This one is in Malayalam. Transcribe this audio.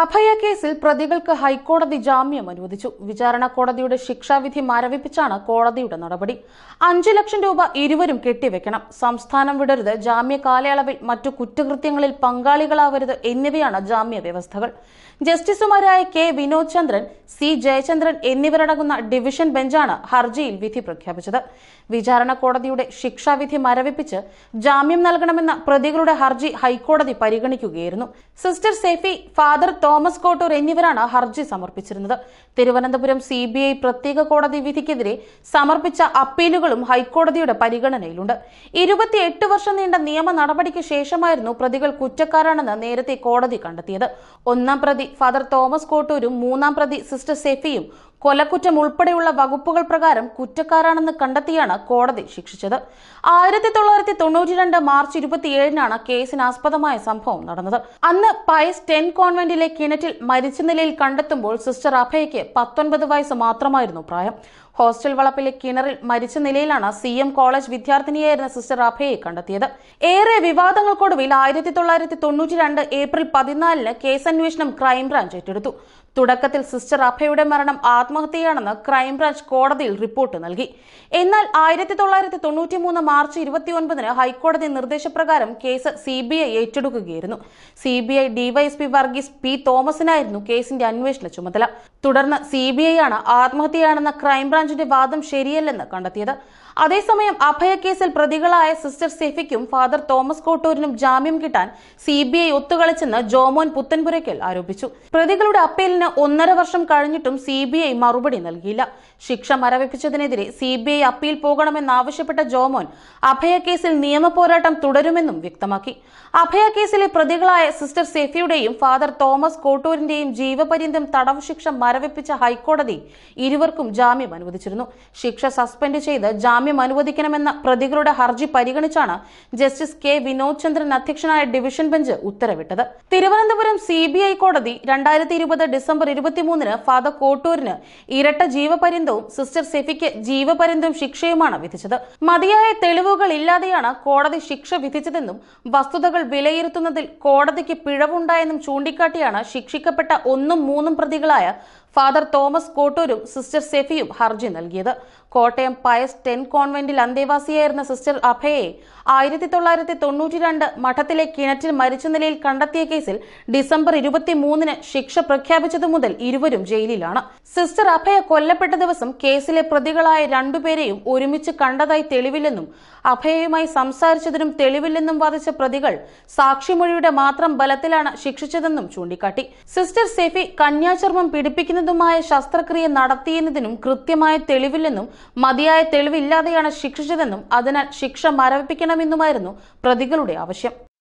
അഭയ കേസിൽ പ്രതികൾക്ക് ഹൈക്കോടതി ജാമ്യം അനുവദിച്ചു വിചാരണ കോടതിയുടെ ശിക്ഷാവിധി മരവിപ്പിച്ചാണ് കോടതിയുടെ നടപടി അഞ്ചു ലക്ഷം രൂപ ഇരുവരും കെട്ടിവെക്കണം സംസ്ഥാനം വിടരുത് ജാമ്യ കാലയളവിൽ മറ്റു കുറ്റകൃത്യങ്ങളിൽ പങ്കാളികളാവരുത് എന്നിവയാണ് ജാമ്യ വ്യവസ്ഥകൾ ജസ്റ്റിസുമാരായ കെ വിനോദ് ചന്ദ്രൻ സി ജയചന്ദ്രൻ എന്നിവരടങ്ങുന്ന ഡിവിഷൻ ബെഞ്ചാണ് ഹർജിയിൽ വിധി പ്രഖ്യാപിച്ചത് വിചാരണ കോടതിയുടെ ശിക്ഷാവിധി മരവിപ്പിച്ച് ജാമ്യം നൽകണമെന്ന പ്രതികളുടെ ഹർജി ഹൈക്കോടതി പരിഗണിക്കുകയായിരുന്നു sister Sephy father Thomas Kottoor എന്നിവരാണ് ഹർജി സമർപ്പിച്ചിരുന്നത് തിരുവനന്തപുരം സി ബി ഐ പ്രത്യേക കോടതി വിധിക്കെതിരെ സമർപ്പിച്ച അപ്പീലുകളും ഹൈക്കോടതിയുടെ പരിഗണനയിലുണ്ട് ഇരുപത്തിയെട്ട് വർഷം നീണ്ട നിയമ നടപടിക്ക് ശേഷമായിരുന്നു പ്രതികൾ കുറ്റക്കാരാണെന്ന് നേരത്തെ കോടതി കണ്ടെത്തിയത് ഒന്നാം പ്രതി ഫാദർ തോമസ് കോട്ടൂരും മൂന്നാം പ്രതി സിസ്റ്റർ സെഫിയും കൊലക്കുറ്റം ഉൾപ്പെടെയുള്ള വകുപ്പുകൾ പ്രകാരം കുറ്റക്കാരാണെന്ന് കണ്ടെത്തിയാണ് കോടതി ശിക്ഷിച്ചത് ആയിരത്തി തൊള്ളായിരത്തി തൊണ്ണൂറ്റിരണ്ട് മാർച്ച് ഇരുപത്തിയേഴിനാണ് കേസിനാസ്പദമായ സംഭവം നടന്നത് അന്ന് പൈസ് ടെൻ കോൺവെന്റിലെ കിണറ്റിൽ മരിച്ച നിലയിൽ കണ്ടെത്തുമ്പോൾ സിസ്റ്റർ അഭയയ്ക്ക് പത്തൊൻപത് വയസ്സ് മാത്രമായിരുന്നു പ്രായം ഹോസ്റ്റൽ വളപ്പിലെ കിണറിൽ മരിച്ച നിലയിലാണ് സി എം കോളേജ് വിദ്യാർത്ഥിനിയായിരുന്ന സിസ്റ്റർ അഭയെ കണ്ടെത്തിയത് ഏറെ വിവാദങ്ങൾക്കൊടുവിൽ ആയിരത്തി തൊള്ളായിരത്തി തൊണ്ണൂറ്റി രണ്ട് ഏപ്രിൽ പതിനാലിന് കേസന്വേഷണം ക്രൈംബ്രാഞ്ച് ഏറ്റെടുത്തു തുടക്കത്തിൽ സിസ്റ്റർ അഭയുടെ മരണം ആത്മഹത്യയാണെന്ന് ക്രൈംബ്രാഞ്ച് കോടതിയിൽ റിപ്പോർട്ട് നൽകി എന്നാൽ ആയിരത്തി തൊള്ളായിരത്തി തൊണ്ണൂറ്റി മൂന്ന് മാർച്ച് ഇരുപത്തിയൊൻപതിന് ഹൈക്കോടതി നിർദ്ദേശപ്രകാരം കേസ് സി ബി ഐ ഏറ്റെടുക്കുകയായിരുന്നു C B I DYSP Varghese P തോമസിനായിരുന്നു കേസിന്റെ അന്വേഷണ ചുമതല തുടർന്ന് സി ബി ഐ ആണ് ആത്മഹത്യയാണെന്ന ക്രൈംബ്രാഞ്ച് ബ്രാഞ്ചിന്റെ വാദം ശരിയല്ലെന്ന് കണ്ടെത്തിയത് അതേസമയം അഭയക്കേസിൽ പ്രതികളായ സിസ്റ്റർ സെഫിക്കും ഫാദർ തോമസ് കോട്ടൂരിനും ജാമ്യം കിട്ടാൻ സി ബി ഐ ഒത്തുകളിച്ചെന്ന് ജോമോൻ പുത്തൻപുരയ്ക്കൽ ആരോപിച്ചു പ്രതികളുടെ അപ്പീലിന് ഒന്നര വർഷം കഴിഞ്ഞിട്ടും സി ബി ഐ മറുപടി നൽകിയില്ല ശിക്ഷ മരവിപ്പിച്ചതിനെതിരെ സി ബി ഐ അപ്പീൽ പോകണമെന്നാവശ്യപ്പെട്ട ജോമോൻ അഭയക്കേസിൽ നിയമപോരാട്ടം തുടരുമെന്നും വ്യക്തമാക്കി അഭയക്കേസിലെ പ്രതികളായ സിസ്റ്റർ സെഫിയുടെയും ഫാദർ തോമസ് കോട്ടൂരിന്റെയും ജീവപര്യന്തം തടവ് ശിക്ഷ മരവിപ്പിച്ച ഹൈക്കോടതി ഇരുവർക്കും ജാമ്യം അനുവദിച്ചു അനുവദിച്ചിരുന്നു ശിക്ഷ സസ്പെൻഡ് ചെയ്ത് ജാമ്യം അനുവദിക്കണമെന്ന പ്രതികളുടെ ഹർജി പരിഗണിച്ചാണ് ജസ്റ്റിസ് കെ വിനോദ് ചന്ദ്രൻ അധ്യക്ഷനായ ഡിവിഷൻ ബെഞ്ച് ഉത്തരവിട്ടത് തിരുവനന്തപുരം സി ബി ഐ കോടതി രണ്ടായിരത്തി ഇരുപത് ഡിസംബർ ഇരുപത്തിമൂന്നിന് ഫാദർ കോട്ടൂരിന് ഇരട്ട ജീവപര്യന്തവും സിസ്റ്റർ സെഫിക്ക് ജീവപര്യന്തവും ശിക്ഷയുമാണ് വിധിച്ചത് മതിയായ തെളിവുകൾ ഇല്ലാതെയാണ് കോടതി ശിക്ഷ വിധിച്ചതെന്നും വസ്തുതകൾ വിലയിരുത്തുന്നതിൽ കോടതിക്ക് പിഴവുണ്ടായെന്നും ചൂണ്ടിക്കാട്ടിയാണ് ശിക്ഷിക്കപ്പെട്ട ഒന്നും മൂന്നും പ്രതികളായ ഫാദർ തോമസ് കോട്ടൂരും സിസ്റ്റർ സെഫിയും ഹർജി ഹർജി നൽകിയത് കോട്ടയം പയസ് ടെൻ കോൺവെന്റിൽ അന്തേവാസിയായിരുന്ന സിസ്റ്റർ അഭയെ ആയിരത്തി തൊള്ളായിരത്തി തൊണ്ണൂറ്റി രണ്ട് മഠത്തിലെ കിണറ്റിൽ മരിച്ച നിലയിൽ കണ്ടെത്തിയ കേസിൽ ഡിസംബർ ഇരുപത്തിമൂന്നിന് ശിക്ഷ പ്രഖ്യാപിച്ചതു മുതൽ ഇരുവരും ജയിലിലാണ് സിസ്റ്റർ അഭയ കൊല്ലപ്പെട്ട ദിവസം കേസിലെ പ്രതികളായ രണ്ടുപേരെയും ഒരുമിച്ച് കണ്ടതായി തെളിവില്ലെന്നും അഭയയുമായി സംസാരിച്ചതിനും തെളിവില്ലെന്നും വാദിച്ച പ്രതികൾ സാക്ഷിമൊഴിയുടെ മാത്രം ബലത്തിലാണ് ശിക്ഷിച്ചതെന്നും ചൂണ്ടിക്കാട്ടി സിസ്റ്റർ സെഫി കന്യാചർമ്മം പിടിപ്പിക്കുന്നതുമായ ശസ്ത്രക്രിയ നടത്തിയെന്നതിനും കൃത്യമായ വ്യക്തമായ തെളിവില്ലെന്നും മതിയായ തെളിവില്ലാതെയാണ് ശിക്ഷിച്ചതെന്നും അതിനാൽ ശിക്ഷ മരവിപ്പിക്കണമെന്നുമായിരുന്നു പ്രതികളുടെ ആവശ്യം